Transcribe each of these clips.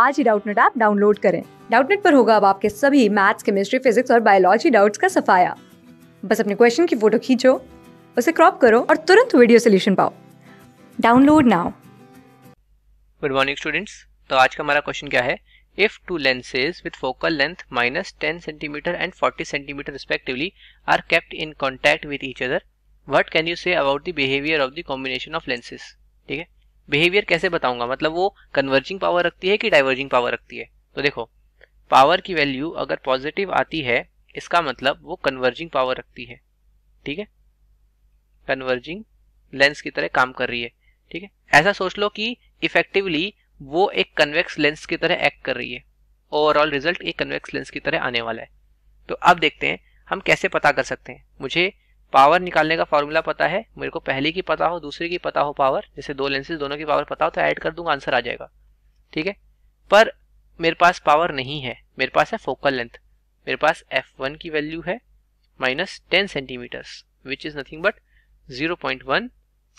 आज ही Doubtnut app download करें डाउटनेट पर होगा अब आपके सभी मैथ्स केमिस्ट्री फिजिक्स और बायोलॉजी डाउट्स का सफाया बस अपने क्वेश्चन की फोटो खींचो उसे क्रॉप करो और तुरंत वीडियो सोल्यूशन पाओ download now good morning students तो आज का हमारा क्वेश्चन क्या है if two lenses with focal length minus ten centimetre and forty centimetre respectively are kept in contact with each other what can you say about the behaviour of the combination of lenses ठीक है behaviour कैसे बताऊंगा मतलब वो converging power रखती है कि diverging power रखती है तो देखो पावर की वैल्यू अगर पॉजिटिव आती है इसका मतलब वो कन्वर्जिंग पावर रखती है ठीक है कन्वर्जिंग लेंस की तरह काम कर रही है ठीक है ऐसा सोच लो कि इफेक्टिवली वो एक कन्वेक्स लेंस की तरह एक्ट कर रही है ओवरऑल रिजल्ट एक कन्वेक्स लेंस की तरह आने वाला है तो अब देखते हैं हम कैसे पता कर सकते हैं मुझे पावर निकालने का फॉर्मूला पता है मेरे को पहले की पता हो दूसरे की पता हो पावर जैसे दो लेंसेज दोनों की पावर पता हो तो ऐड कर दूंगा आंसर आ जाएगा ठीक है पर मेरे पास पावर नहीं है मेरे पास है फोकल लेंथ मेरे पास एफ वन की वैल्यू है minus ten centimetres which is nothing but zero point one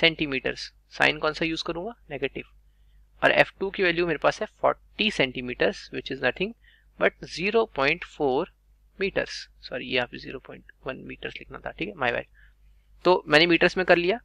centimetres sign कौन सा यूज़ करूंगा नेगेटिव और एफ टू की वैल्यू मेरे पास है forty centimetres which is nothing but zero point four metres sorry यहाँ पे जीरो पॉइंट वन मीटर्स लिखना था ठीक है माई बैड तो मैंने मीटर्स में कर लिया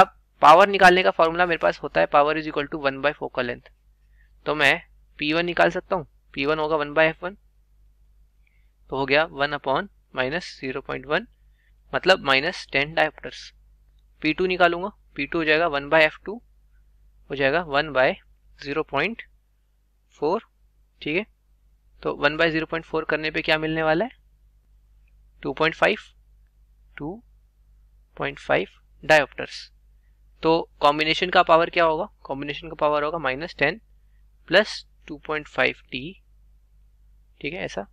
अब पावर निकालने का फॉर्मूला मेरे पास होता है power is equal to one by focal length तो मैं पी वन निकाल सकता हूँ पी वन होगा वन बाय एफ वन तो हो गया one upon minus zero point one मतलब minus ten diopters P two निकालूंगा पी टू हो जाएगा वन बाय एफ टू हो जाएगा one by zero point four ठीक है तो one by zero point four करने पे क्या मिलने वाला है two point five two point five diopters तो कॉम्बिनेशन का पावर क्या होगा कॉम्बिनेशन का पावर होगा minus ten plus two point five टी ठीक है ऐसा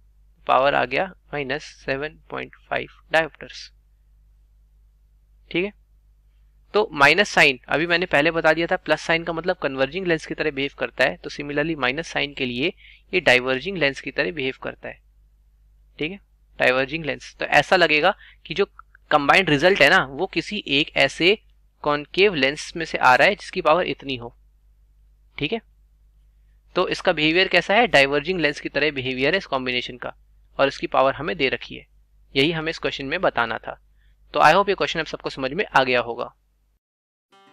पावर आ गया minus seven point five diopters ठीक है तो माइनस साइन अभी मैंने पहले बता दिया था प्लस साइन का मतलब कन्वर्जिंग लेंस की तरह बिहेव करता है तो सिमिलरली माइनस साइन के लिए ये डाइवर्जिंग लेंस की तरह बिहेव करता है ठीक है डाइवर्जिंग लेंस तो ऐसा लगेगा कि जो कंबाइंड रिजल्ट है ना वो किसी एक ऐसे कॉन्केव लेंस में से आ रहा है जिसकी पावर इतनी हो ठीक है तो इसका बिहेवियर कैसा है डाइवर्जिंग लेंस की तरह बिहेवियर है इस कॉम्बिनेशन का और इसकी पावर हमें दे रखी है यही हमें इस क्वेश्चन में बताना था तो आई होप ये क्वेश्चन अब सबको समझ में आ गया होगा